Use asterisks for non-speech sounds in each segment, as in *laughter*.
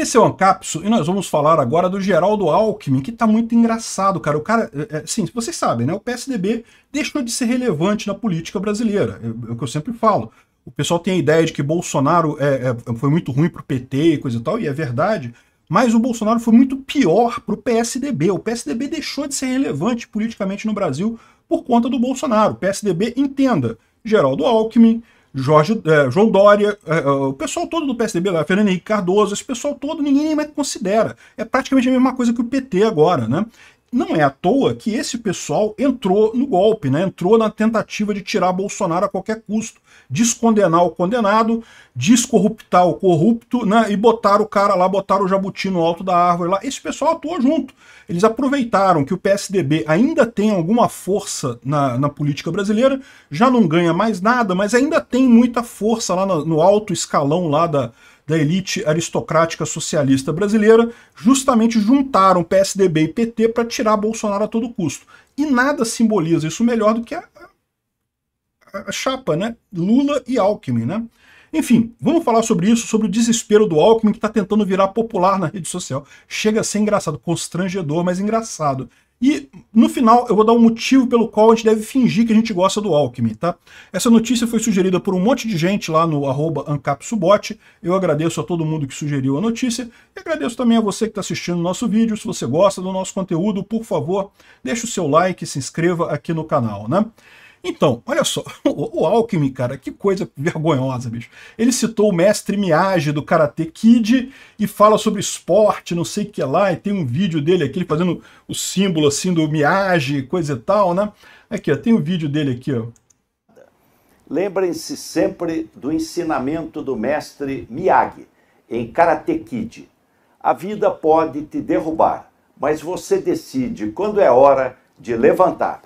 Esse é o Ancapso e nós vamos falar agora do Geraldo Alckmin, que tá muito engraçado, cara. O cara, é, é sim, vocês sabem, né? O PSDB deixou de ser relevante na política brasileira, é, é o que eu sempre falo. O pessoal tem a ideia de que Bolsonaro é, é foi muito ruim pro PT e coisa e tal, e é verdade, mas o Bolsonaro foi muito pior pro PSDB. O PSDB deixou de ser relevante politicamente no Brasil por conta do Bolsonaro. O PSDB, entenda, Geraldo Alckmin, Jorge, é, João Dória, é, é o pessoal todo do PSDB, lá, Fernando Henrique Cardoso, esse pessoal todo ninguém nem mais considera. É praticamente a mesma coisa que o PT agora, né? não é à toa que esse pessoal entrou no golpe, né? entrou na tentativa de tirar Bolsonaro a qualquer custo, descondenar o condenado, descorruptar o corrupto né? e botar o cara lá, botar o jabuti no alto da árvore lá. Esse pessoal atuou junto. Eles aproveitaram que o PSDB ainda tem alguma força na, na política brasileira, já não ganha mais nada, mas ainda tem muita força lá no, no alto escalão lá da, da elite aristocrática socialista brasileira, justamente juntaram PSDB e PT para tirar Bolsonaro a todo custo. E nada simboliza isso melhor do que a, a chapa, né? Lula e Alckmin, né? Enfim, vamos falar sobre isso, sobre o desespero do Alckmin que está tentando virar popular na rede social. Chega a ser engraçado, constrangedor, mas engraçado. E no final eu vou dar um motivo pelo qual a gente deve fingir que a gente gosta do Alckmin, tá? Essa notícia foi sugerida por um monte de gente lá no @ancapsubot. Eu agradeço a todo mundo que sugeriu a notícia e agradeço também a você que está assistindo o nosso vídeo. Se você gosta do nosso conteúdo, por favor, deixe o seu like, se inscreva aqui no canal, né? Então, olha só, *laughs* o, Alckmin, cara, que coisa vergonhosa, bicho. Ele citou o mestre Miyagi do Karate Kid e fala sobre esporte, não sei o que lá, e tem um vídeo dele aqui, ele fazendo o símbolo assim do Miyagi, coisa e tal, né? Aqui, ó, tem o um vídeo dele aqui, ó. Lembrem-se sempre do ensinamento do mestre Miyagi em Karate Kid. A vida pode te derrubar, mas você decide quando é hora de levantar.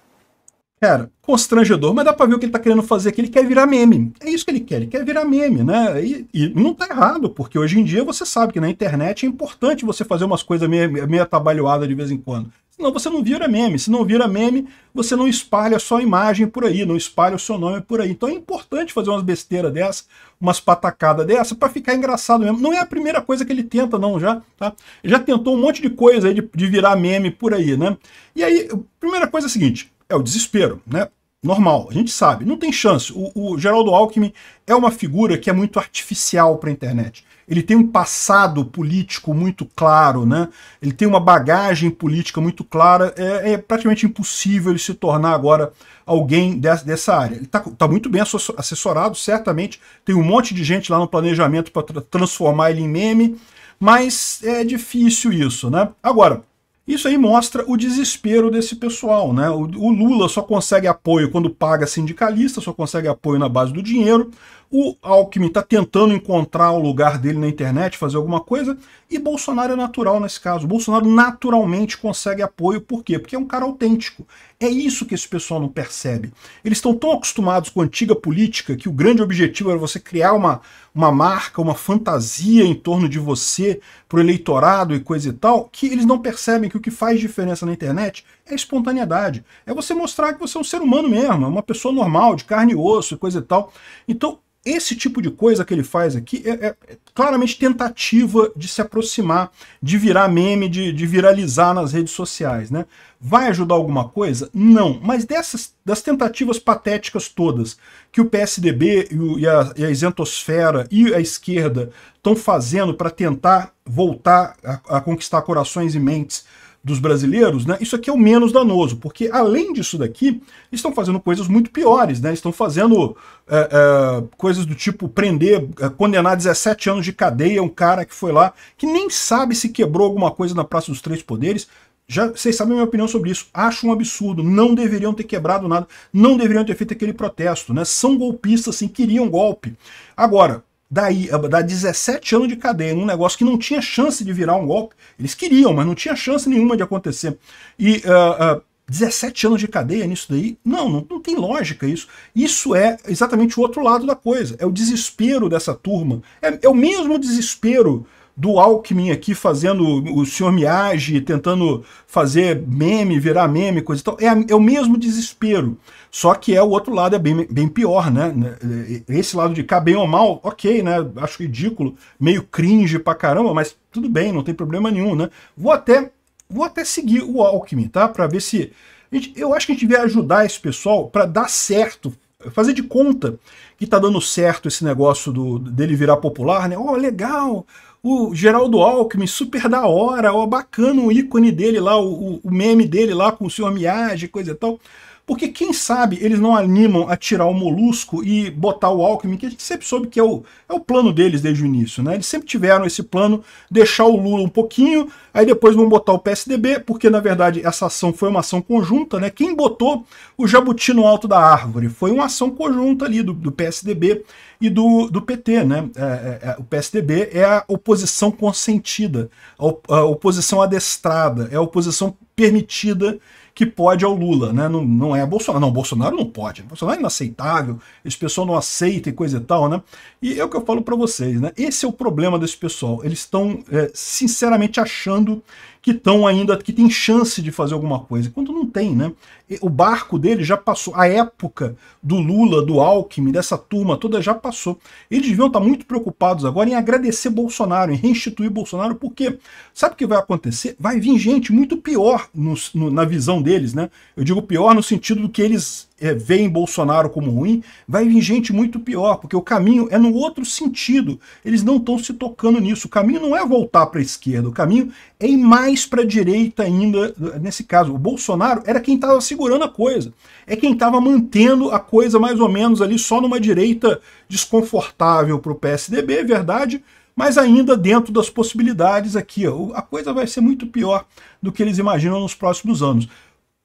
Cara, constrangedor, mas dá pra ver o que ele tá querendo fazer aqui. Ele quer virar meme. É isso que ele quer, ele quer virar meme, né? E, e não tá errado, porque hoje em dia você sabe que na internet é importante você fazer umas coisas meio, meio atabalhoada de vez em quando. Senão você não vira meme. Se não vira meme, você não espalha a sua imagem por aí, não espalha o seu nome por aí. Então é importante fazer umas besteiras dessa, umas patacadas dessa, para ficar engraçado mesmo. Não é a primeira coisa que ele tenta, não, já, tá? Já tentou um monte de coisa aí de, de virar meme por aí, né? E aí, a primeira coisa é a seguinte: é o desespero, né? Normal, a gente sabe, não tem chance. O, o Geraldo Alckmin é uma figura que é muito artificial para a internet. Ele tem um passado político muito claro, né? ele tem uma bagagem política muito clara. É, é praticamente impossível ele se tornar agora alguém dessa, dessa área. Ele está tá muito bem assessorado, certamente. Tem um monte de gente lá no planejamento para tra transformar ele em meme, mas é difícil isso. né? Agora, isso aí mostra o desespero desse pessoal, né? O, Lula só consegue apoio quando paga sindicalista, só consegue apoio na base do dinheiro o Alckmin está tentando encontrar o lugar dele na internet, fazer alguma coisa, e Bolsonaro é natural nesse caso. O Bolsonaro naturalmente consegue apoio, por quê? Porque é um cara autêntico. É isso que esse pessoal não percebe. Eles estão tão acostumados com a antiga política que o grande objetivo era você criar uma, uma marca, uma fantasia em torno de você para o eleitorado e coisa e tal, que eles não percebem que o que faz diferença na internet é espontaneidade. É você mostrar que você é um ser humano mesmo, é uma pessoa normal, de carne e osso e coisa e tal. Então, esse tipo de coisa que ele faz aqui é, é, é, claramente tentativa de se aproximar, de virar meme, de, de viralizar nas redes sociais. Né? Vai ajudar alguma coisa? Não. Mas dessas das tentativas patéticas todas que o PSDB e, o, e, a, e a isentosfera e a esquerda estão fazendo para tentar voltar a, a conquistar corações e mentes dos brasileiros, né, isso aqui é o menos danoso, porque além disso daqui, estão fazendo coisas muito piores, né, estão fazendo é, é, coisas do tipo prender, é, condenar 17 anos de cadeia um cara que foi lá, que nem sabe se quebrou alguma coisa na Praça dos Três Poderes, já, vocês sabem a minha opinião sobre isso. Acho um absurdo. Não deveriam ter quebrado nada. Não deveriam ter feito aquele protesto. Né? São golpistas, sim, queriam golpe. Agora, daí, ah, da 17 anos de cadeia num negócio que não tinha chance de virar um golpe. Eles queriam, mas não tinha chance nenhuma de acontecer. E uh, uh, 17 anos de cadeia nisso daí? Não, não, não tem lógica isso. Isso é exatamente o outro lado da coisa. É o desespero dessa turma. É, é o mesmo desespero do Alckmin aqui fazendo o senhor Miage, tentando fazer meme, virar meme, coisa e tal. É, é o mesmo desespero. Só que é o outro lado é bem, bem pior, né? né é, esse lado de cá, bem ou mal, ok, né? Acho ridículo, meio cringe pra caramba, mas tudo bem, não tem problema nenhum, né? Vou até, vou até seguir o Alckmin, tá? Pra ver se. Eu acho que a gente devia ajudar esse pessoal para dar certo fazer de conta que tá dando certo esse negócio do, dele virar popular, né? Ó, oh, legal, o Geraldo Alckmin, super da hora, ó, oh, bacana o ícone dele lá, o, o meme dele lá com o senhor Miage, coisa e tal. Porque quem sabe eles não animam a tirar o Molusco e botar o Alckmin, que a gente sempre soube que é o, é o plano deles desde o início, né? Eles sempre tiveram esse plano, deixar o Lula um pouquinho, aí depois vão botar o PSDB, porque na verdade essa ação foi uma ação conjunta, né? Quem botou o Jabuti no alto da árvore foi uma ação conjunta ali do, do PSDB e do, do PT, né? É, é, é o PSDB é a oposição consentida, a oposição adestrada, é a oposição permitida que pode ao Lula, né? Não, não é Bolsonaro. Não, Bolsonaro não pode. Bolsonaro é inaceitável, esse pessoal não aceita e coisa e tal, né? E é o que eu falo para vocês, né? Esse é o problema desse pessoal. Eles estão é, sinceramente achando que estão ainda, que tem chance de fazer alguma coisa, quando não tem, né? O barco dele já passou, a época do Lula, do Alckmin, dessa turma toda já passou. Eles deviam estar muito preocupados agora em agradecer Bolsonaro, em reinstituir Bolsonaro, porque sabe o que vai acontecer? Vai vir gente muito pior no, no, na visão deles, né? Eu digo pior no sentido do que eles é, Bolsonaro como ruim, vai vir gente muito pior, porque o caminho é no outro sentido. Eles não estão se tocando nisso. O caminho não é voltar para a esquerda, o caminho é ir mais para a direita ainda. Nesse caso, o Bolsonaro era quem estava segurando a coisa, é quem estava mantendo a coisa mais ou menos ali só numa direita desconfortável para o PSDB, é verdade, mas ainda dentro das possibilidades aqui. Ó, a coisa vai ser muito pior do que eles imaginam nos próximos anos.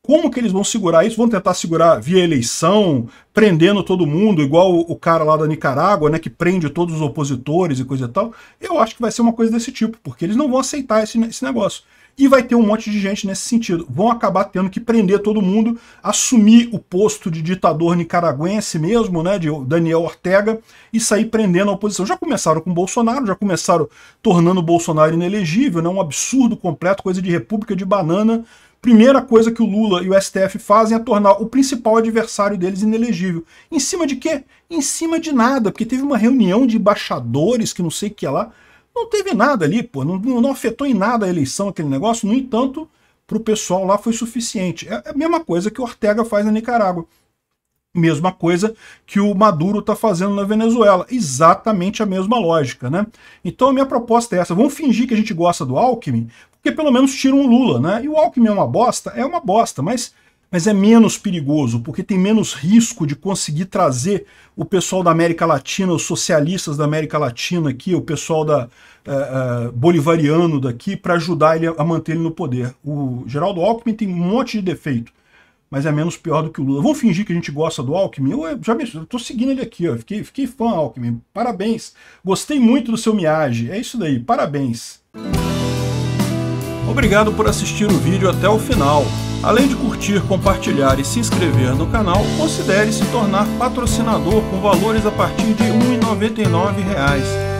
Como que eles vão segurar isso? Vão tentar segurar via eleição, prendendo todo mundo, igual o cara lá da Nicarágua, né, que prende todos os opositores e coisa e tal. Eu acho que vai ser uma coisa desse tipo, porque eles não vão aceitar esse, esse negócio. E vai ter um monte de gente nesse sentido. Vão acabar tendo que prender todo mundo, assumir o posto de ditador nicaragüense mesmo, né, de Daniel Ortega, e sair prendendo a oposição. Já começaram com Bolsonaro, já começaram tornando Bolsonaro inelegível, né, um absurdo completo, coisa de república de banana, Primeira coisa que o Lula e o STF fazem é tornar o principal adversário deles inelegível. Em cima de quê? Em cima de nada, porque teve uma reunião de embaixadores que não sei o que lá. Não teve nada ali, pô, não, não afetou em nada a eleição aquele negócio. No entanto, para o pessoal lá foi suficiente. É, é a mesma coisa que o Ortega faz na Nicarágua. Mesma coisa que o Maduro está fazendo na Venezuela. Exatamente a mesma lógica, né? Então a minha proposta é essa. Vamos fingir que a gente gosta do Alckmin, porque pelo menos tiram um o Lula, né? E o Alckmin é uma bosta? É uma bosta, mas mas é menos perigoso, porque tem menos risco de conseguir trazer o pessoal da América Latina, os socialistas da América Latina aqui, o pessoal da, uh, uh, bolivariano daqui, para ajudar ele a manter ele no poder. O Geraldo Alckmin tem um monte de defeito, mas é menos pior do que o Lula. Vamos fingir que a gente gosta do Alckmin? Eu já me estou seguindo ele aqui, ó. Fiquei, fiquei fã, Alckmin. Parabéns. Gostei muito do seu miage. É isso daí, parabéns. Obrigado por assistir o vídeo até o final. Além de curtir, compartilhar e se inscrever no canal, considere se tornar patrocinador com valores a partir de R$ 1,99